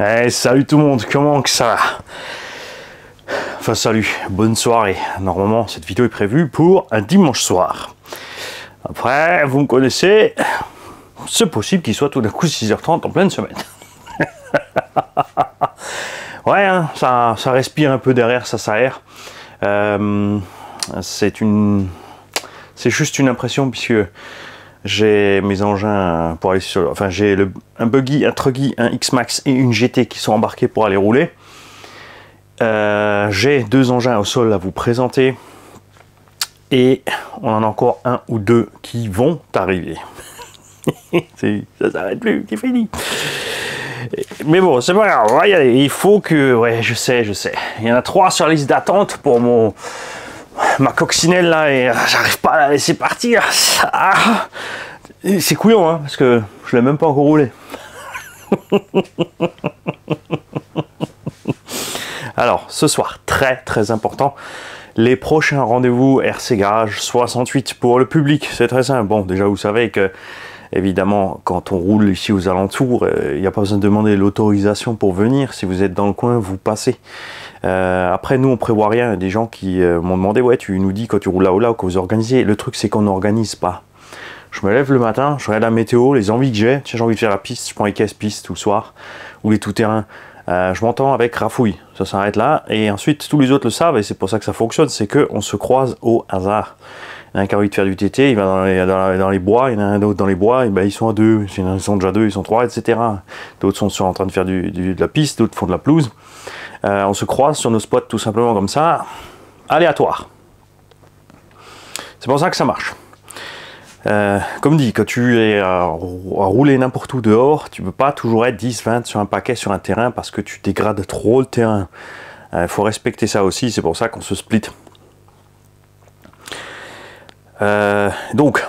Eh, salut tout le monde, comment que ça va Enfin salut, bonne soirée. Normalement, cette vidéo est prévue pour un dimanche soir. Après, vous me connaissez, c'est possible qu'il soit tout d'un coup 6h30 en pleine semaine. ouais, hein, ça, respire un peu derrière, ça s'aère. Euh, c'est une... C'est juste une impression puisque j'ai mes engins pour aller sur... Enfin, j'ai un buggy, un truggy, un X-Max et une GT qui sont embarqués pour aller rouler. Euh, j'ai deux engins au sol à vous présenter. Et on en a encore un ou deux qui vont arriver. ça s'arrête plus, c'est fini. Mais bon, c'est pas Il faut que... Ouais, je sais, je sais. Il y en a trois sur la liste d'attente pour mon ma coccinelle là et euh, j'arrive pas à la laisser partir. Ah. c'est couillon hein, parce que je l'ai même pas encore roulé. Alors ce soir, très très important, les prochains rendez-vous RC Garage 68 pour le public, c'est très simple. Bon, déjà vous savez que évidemment quand on roule ici aux alentours, il euh, n'y a pas besoin de demander l'autorisation pour venir. Si vous êtes dans le coin, vous passez. Euh, après, nous, on prévoit rien. des gens qui euh, m'ont demandé Ouais, tu nous dis quand tu roules là ou là, que vous organisez. Le truc, c'est qu'on n'organise pas. Je me lève le matin, je regarde la météo, les envies que j'ai. Tiens, j'ai envie de faire la piste, je prends les caisses pistes tout le soir, ou les tout-terrains. Euh, je m'entends avec Rafouille, ça s'arrête là. Et ensuite, tous les autres le savent, et c'est pour ça que ça fonctionne c'est qu'on se croise au hasard. Il y en a un qui a envie de faire du TT, il va dans les, bois, il y en a un autre dans les bois, ben, ils sont à deux, ils sont déjà deux, ils sont trois, etc. D'autres sont en train de faire de la piste, d'autres font de la pelouse. Euh, on se croise sur nos spots tout simplement comme ça, aléatoire. C'est pour ça que ça marche. Euh, comme dit, quand tu es à, rouler n'importe où dehors, tu peux pas toujours être 10, 20 sur un paquet sur un terrain parce que tu dégrades trop le terrain. Il euh, faut respecter ça aussi, c'est pour ça qu'on se split. donc,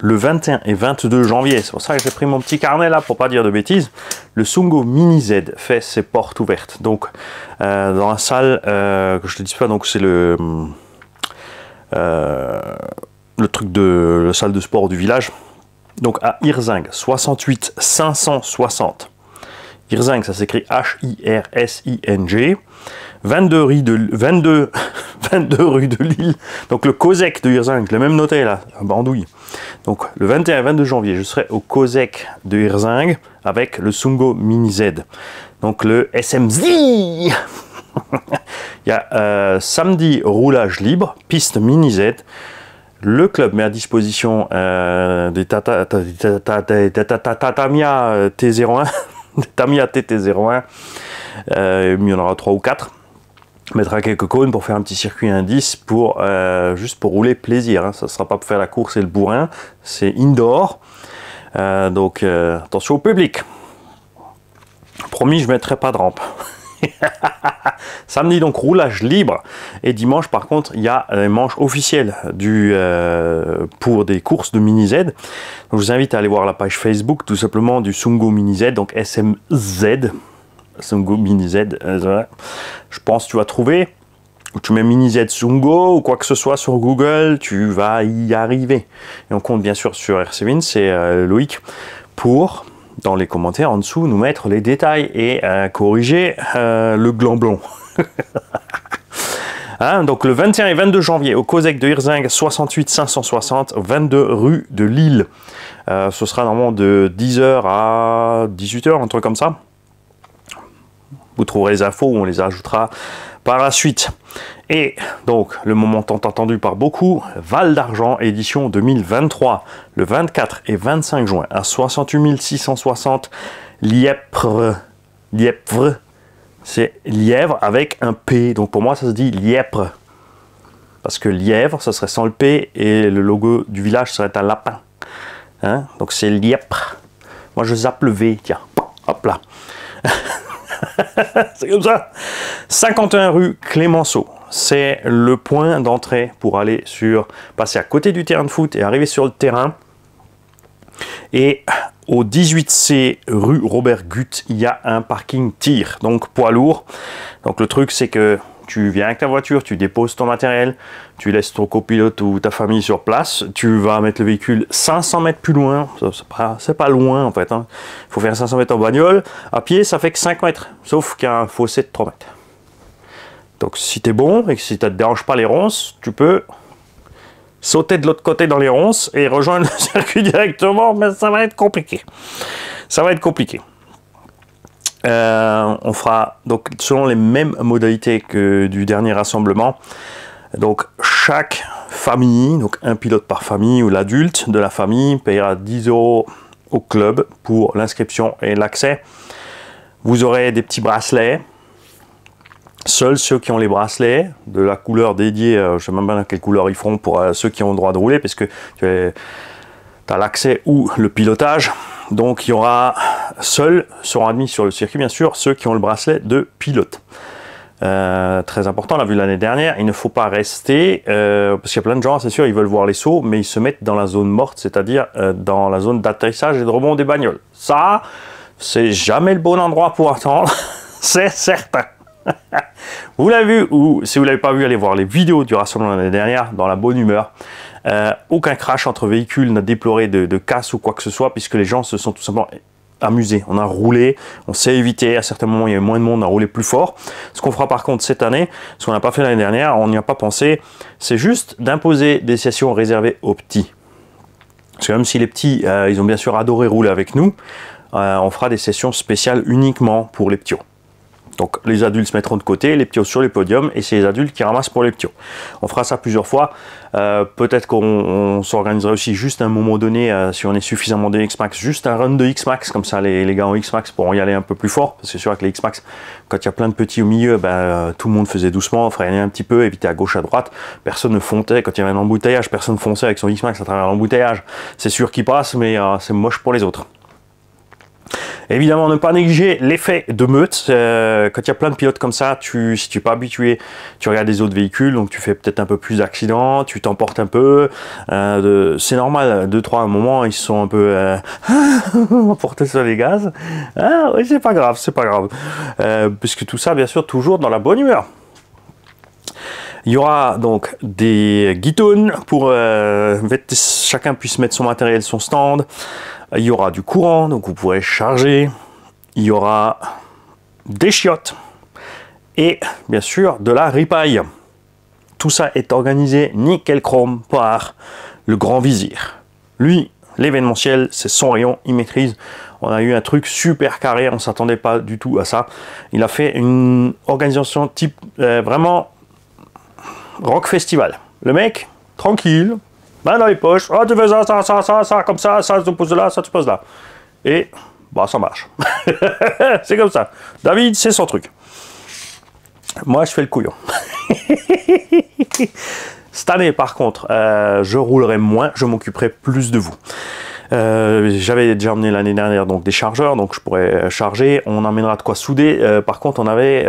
le 21 et 22 janvier, c'est pour ça que j'ai pris mon petit carnet là pour pas dire de bêtises, le Sungo Mini Z fait ses portes ouvertes. Donc euh, dans la salle, euh, que je te dis pas, donc c'est le euh, le truc de la salle de sport du village. Donc à Irzing, 68 560 Irzing, ça s'écrit H-I-R-S-I-N-G. 22, rue de, 22, 22 rue de Lille. Donc le COSEC de Hirsing, le même noté là, bandouille. Donc le 21 et 22 janvier, je serai au COSEC de Hirsing avec le Sungo Mini Z. Donc le SMZ Il y a samedi roulage libre, piste Mini Z. Le club met à disposition euh, des Tatamia T01 T'as t TT01, euh, il y en aura 3 ou 4. Mettra quelques cônes pour faire un petit circuit indice pour euh, juste pour rouler plaisir. Hein. Ça ne sera pas pour faire la course et le bourrin, c'est indoor. Euh, donc attention au public. Promis, je mettrai pas de rampe. Samedi, donc, roulage libre. Et dimanche, par contre, il y a les manches officielles du, euh, pour des courses de Mini Z. Donc, je vous invite à aller voir la page Facebook, tout simplement, du Sungo Mini Z, donc SMZ. Sungo Mini Z, euh, je pense que tu vas trouver. Ou Tu mets Mini Z Sungo ou quoi que ce soit sur Google, tu vas y arriver. Et on compte bien sûr sur RCVin, c'est euh, Loïc, pour dans les commentaires en dessous, nous mettre les détails et euh, corriger euh, le glamblon. hein, donc le 21 et 22 janvier au COSEC de Hirzing, 68 560, 22 rue de Lille. Euh, ce sera normalement de 10h à 18h, un truc comme ça. Vous trouverez les infos, on les ajoutera par la suite. Et donc, le moment tant attendu par beaucoup, Val d'Argent, édition 2023, le 24 et 25 juin, à 68 660 lièvre lièvre C'est Lièvre avec un P. Donc pour moi, ça se dit lièvre Parce que Lièvre, ça serait sans le P et le logo du village serait un lapin. Hein? Donc c'est lièvre Moi, je zappe le V, tiens. Hop là. c'est comme ça. 51 rue Clémenceau. C'est le point d'entrée pour aller sur, passer à côté du terrain de foot et arriver sur le terrain. Et au 18C rue Robert Gut, il y a un parking tir, donc poids lourd. Donc le truc c'est que tu viens avec ta voiture, tu déposes ton matériel, tu laisses ton copilote ou ta famille sur place, tu vas mettre le véhicule 500 mètres plus loin, c'est pas, loin en fait, il hein. faut faire 500 mètres en bagnole, à pied ça fait que 5 mètres, sauf qu'il y a un fossé de 3 mètres. Donc si tu es bon et que si ça ne te dérange pas les ronces, tu peux sauter de l'autre côté dans les ronces et rejoindre le circuit directement, mais ça va être compliqué. Ça va être compliqué. Euh, on fera donc selon les mêmes modalités que du dernier rassemblement. Donc chaque famille, donc un pilote par famille ou l'adulte de la famille payera 10 euros au club pour l'inscription et l'accès. Vous aurez des petits bracelets. Seuls ceux qui ont les bracelets de la couleur dédiée, euh, je ne sais même pas quelle couleur ils feront pour euh, ceux qui ont le droit de rouler, parce que tu as l'accès ou le pilotage. Donc il y aura seuls seront admis sur le circuit bien sûr ceux qui ont le bracelet de pilote. Euh, très important, on l'a vu l'année dernière, il ne faut pas rester, euh, parce qu'il y a plein de gens, c'est sûr, ils veulent voir les sauts, mais ils se mettent dans la zone morte, c'est-à-dire euh, dans la zone d'atterrissage et de rebond des bagnoles. Ça, c'est jamais le bon endroit pour attendre, c'est certain. vous l'avez vu, ou si vous ne l'avez pas vu, allez voir les vidéos du rassemblement l'année dernière, dans la bonne humeur. Euh, aucun crash entre véhicules n'a déploré de, casse ou quoi que ce soit, puisque les gens se sont tout simplement amusés On a roulé, on s'est évité. À certains moments, il y avait moins de monde, on a roulé plus fort. Ce qu'on fera par contre cette année, ce qu'on n'a pas fait l'année dernière, on n'y a pas pensé, c'est juste d'imposer des sessions réservées aux petits. Parce que même si les petits, euh, ils ont bien sûr adoré rouler avec nous, euh, on fera des sessions spéciales uniquement pour les petits. Donc les adultes se mettront de côté, les ptios sur les podiums, et c'est les adultes qui ramassent pour les ptios. On fera ça plusieurs fois. Euh, peut-être qu'on s'organiserait aussi juste à un moment donné, euh, si on est suffisamment de X-Max, juste un run de X-Max, comme ça les, les, gars en X-Max pourront y aller un peu plus fort, parce que c'est sûr que les X-Max, quand il y a plein de petits au milieu, ben euh, tout le monde faisait doucement, freinait un petit peu, évitait à gauche, à droite, personne ne fontait, quand il y avait un embouteillage, personne fonçait avec son X-Max à travers l'embouteillage. C'est sûr qu'il passe, mais c'est moche pour les autres. Évidemment, ne pas négliger l'effet de meute. Euh, quand il y a plein de pilotes comme ça, si tu n'es pas habitué, tu regardes les autres véhicules, donc tu fais peut-être un peu plus d'accidents, tu t'emportes un peu. Euh, c'est normal, deux, trois moment, ils sont un peu euh, emportés sur les gaz. Ah, oui, c'est pas grave, c'est pas grave. Euh, puisque tout ça, bien sûr, toujours dans la bonne humeur. Il y aura donc des guitones pour que chacun puisse mettre son matériel, son stand. Il y aura du courant, donc vous pourrez charger. Il y aura des chiottes et bien sûr de la ripaille. Tout ça est organisé nickel chrome par le grand vizir. Lui, l'événementiel, c'est son rayon, il maîtrise. On a eu un truc super carré, on ne s'attendait pas du tout à ça. Il a fait une organisation type euh, vraiment rock festival. Le mec, tranquille, ben, dans les poches, ah, tu fais ça, ça, ça, ça, comme ça, ça, tu poses là, ça, tu poses là. Et, bah, ça marche. c'est comme ça. David, c'est son truc. Moi, je fais le couillon. Cette année, par contre, euh, je roulerai moins, je m'occuperai plus de vous. Euh, j'avais déjà emmené l'année dernière donc des chargeurs, donc je pourrais euh, charger. On emmènera de quoi souder. par contre, on n'avait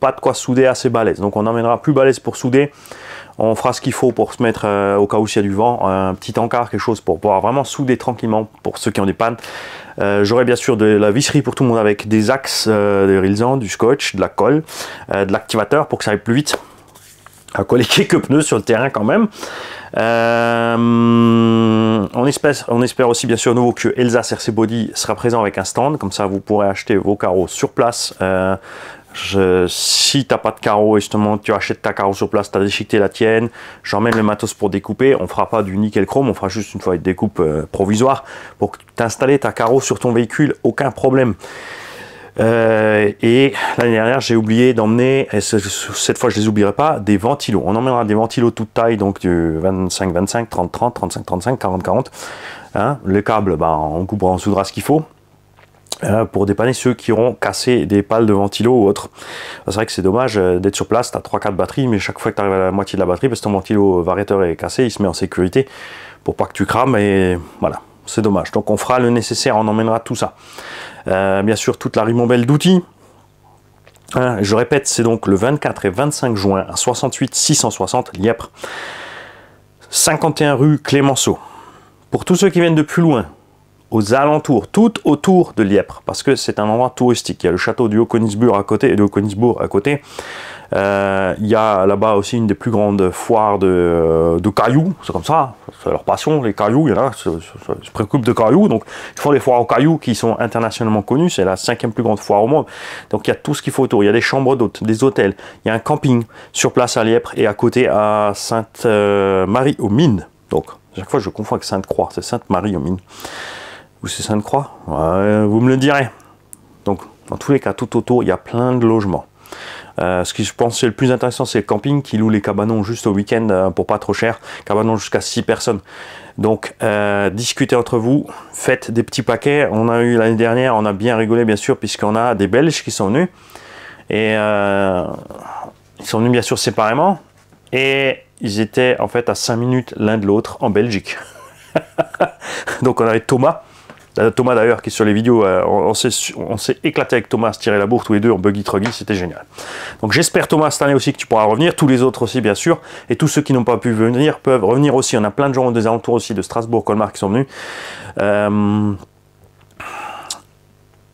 pas de quoi souder assez balèze, donc on emmènera plus balèze pour souder. On fera ce qu'il faut pour se mettre, euh, au cas où il y a du vent, un petit encart, quelque chose pour pouvoir vraiment souder tranquillement pour ceux qui ont des pannes. Euh, j'aurai bien sûr de la visserie pour tout le monde avec des axes euh, des rilsans, du scotch, de la colle, de l'activateur pour que ça aille plus vite à coller quelques pneus sur le terrain quand même. on, espère, aussi bien sûr nouveau que Elsa RC Body sera présent avec un stand, comme ça vous pourrez acheter vos carreaux sur place si tu t'as pas de carreau, justement, tu achètes ta carreau sur place, tu as déchiqueté la tienne, j'emmène le matos pour découper, on fera pas du nickel chrome, on fera juste une fois de découpe euh, provisoire pour t'installer ta carreau sur ton véhicule, aucun problème. Euh, et l'année dernière, j'ai oublié d'emmener, cette fois je les oublierai pas, des ventilos. On emmènera des ventilos toute taille, donc du 25, 25, 30, 30, 35, 35, 40, 40. le câble, bah, on coupera, on soudra ce qu'il faut. Euh, pour dépanner ceux qui auront cassé des pales de ventilo ou autre. Euh, c'est vrai que c'est dommage euh, d'être sur place, tu as 3-4 batteries, mais chaque fois que tu arrives à la moitié de la batterie, parce que ton ventilo variateur est cassé, il se met en sécurité pour pas que tu crames, et voilà, c'est dommage. Donc on fera le nécessaire, on emmènera tout ça. bien sûr, toute la rimombelle d'outils, hein, je répète, c'est donc le 24 et 25 juin à 68 660 Lièpre, 51 rue Clémenceau. Pour tous ceux qui viennent de plus loin, aux alentours, tout autour de Lièpre, parce que c'est un endroit touristique. Il y a le château du haut conisbourg à côté, et de haut à côté. Euh, il y a là-bas aussi une des plus grandes foires euh, de, cailloux, c'est comme ça, c'est leur passion, les cailloux, il y en a se, préoccupent de cailloux, donc ils font des foires aux cailloux qui sont internationalement connues, c'est la cinquième plus grande foire au monde, donc il y a tout ce qu'il faut autour, il y a des chambres d'hôtes, des hôtels, il y a un camping sur place à Lièpre et à côté à Sainte-Marie-aux-Mines, donc à chaque fois je confonds avec Sainte-Croix, c'est Sainte-Marie-aux-Mines ou c'est Sainte-Croix Vous me le direz. Donc, dans tous les cas, tout autour, il y a plein de logements. Euh, ce qui je pense c'est le plus intéressant, c'est le camping qui loue les cabanons juste au week-end euh, pour pas trop cher. Cabanons jusqu'à 6 personnes. Donc euh, discutez entre vous, faites des petits paquets. On a eu l'année dernière, on a bien rigolé bien sûr, puisqu'on a des Belges qui sont venus. Et ils sont venus bien sûr séparément. Et ils étaient en fait à 5 minutes l'un de l'autre en Belgique. Donc on avait Thomas euh, Thomas d'ailleurs qui est sur les vidéos, euh, on, s'est éclaté avec Thomas, tirer la bourre tous les deux en buggy truggy, c'était génial. Donc j'espère Thomas cette année aussi que tu pourras revenir, tous les autres aussi bien sûr, et tous ceux qui n'ont pas pu venir peuvent revenir aussi. On a plein de gens des alentours aussi de Strasbourg, Colmar qui sont venus. Euh,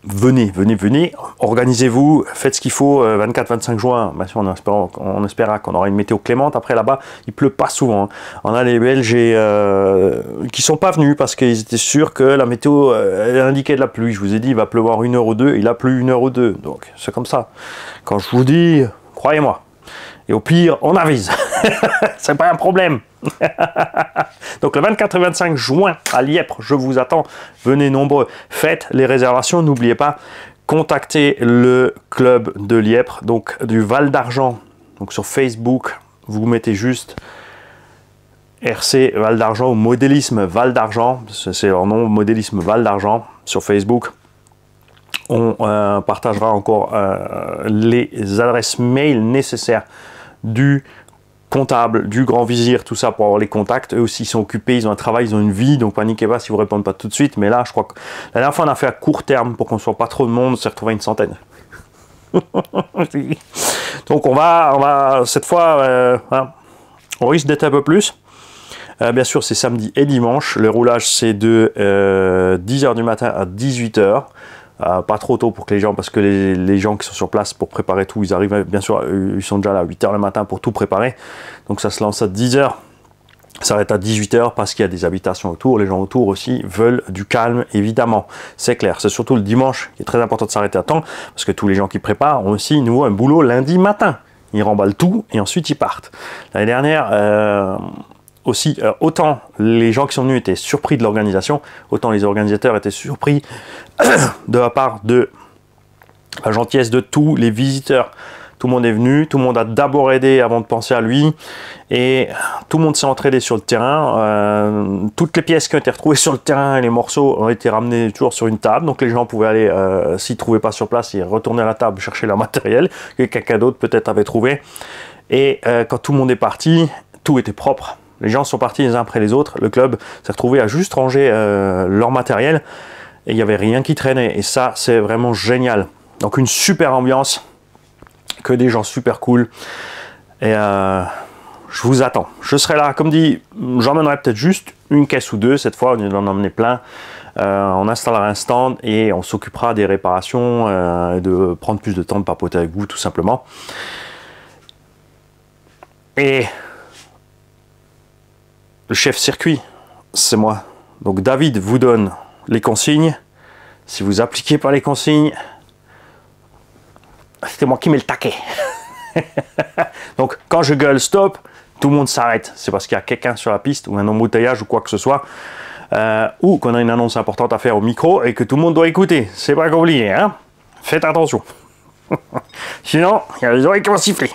venez, venez, venez, organisez-vous, faites ce qu'il faut, 24-25 euh, juin, bien sûr on, espère, espérera qu'on aura une météo clémente, après là-bas il pleut pas souvent, hein. on a les Belges euh, qui sont pas venus parce qu'ils étaient sûrs que la météo euh, indiquait de la pluie, je vous ai dit il va pleuvoir une heure ou deux, il a plu une heure ou deux, donc c'est comme ça, quand je vous dis, croyez-moi, et au pire on avise c'est pas un problème. Donc le 24 et 25 juin à Lièpre, je vous attends. Venez nombreux. Faites les réservations. N'oubliez pas, contactez le club de Lièpre, donc du Val d'Argent. Donc sur Facebook, vous mettez juste RC Val d'Argent ou Modélisme Val d'Argent. C'est leur nom, Modélisme Val d'Argent sur Facebook on euh, partagera encore euh, les adresses mail nécessaires du comptable du grand vizir, tout ça pour avoir les contacts. Eux aussi, ils sont occupés, ils ont un travail, ils ont une vie, donc paniquez pas si vous répondez pas tout de suite. Mais là, je crois que la dernière fois, on a fait à court terme pour qu'on soit pas trop de monde, on s'est retrouvé une centaine. donc on va, on va cette fois, euh, on risque d'être un peu plus. Euh, bien sûr, c'est samedi et dimanche. Le roulage, c'est de 10h euh, du matin à 18h. Euh, pas trop tôt pour que les gens, parce que les, gens qui sont sur place pour préparer tout, ils arrivent, bien sûr, euh, ils sont déjà là à 8h le matin pour tout préparer. Donc ça se lance à 10h, s'arrête à 18h parce qu'il y a des habitations autour, les gens autour aussi veulent du calme évidemment, c'est clair, c'est surtout le dimanche qui est très important de s'arrêter à temps parce que tous les gens qui préparent ont aussi nouveau un boulot lundi matin, ils remballent tout et ensuite ils partent. L'année dernière, euh, aussi, euh, autant les gens qui sont venus étaient surpris de l'organisation, autant les organisateurs étaient surpris de la part de la gentillesse de tous les visiteurs. Tout le monde est venu, tout le monde a d'abord aidé avant de penser à lui, et tout le monde s'est entraîné sur le terrain. Euh, toutes les pièces qui ont été retrouvées sur le terrain et les morceaux ont été ramenés toujours sur une table, donc les gens pouvaient aller, euh, s'ils ne trouvaient pas sur place, ils retournaient à la table chercher leur matériel que quelqu'un d'autre peut-être avait trouvé. Et quand tout le monde est parti, tout était propre les gens sont partis les uns après les autres. Le club s'est retrouvé à juste ranger euh, leur matériel et il n'y avait rien qui traînait. Et ça, c'est vraiment génial. Donc une super ambiance, que des gens super cool. Et euh, je vous attends. Je serai là. Comme dit, j'emmènerai peut-être juste une caisse ou deux cette fois, on en d'en emmener plein. Euh, on installera un stand et on s'occupera des réparations et de prendre plus de temps de papoter avec vous tout simplement. Et le chef circuit, c'est moi. Donc David vous donne les consignes. Si vous appliquez pas les consignes, c'est moi qui mets le taquet. Donc quand je gueule stop, tout le monde s'arrête. C'est parce qu'il y a quelqu'un sur la piste ou un embouteillage ou quoi que ce soit. Euh, ou qu'on a une annonce importante à faire au micro et que tout le monde doit écouter. C'est pas compliqué, hein Faites attention. Sinon, il y a les oreilles qui vont siffler.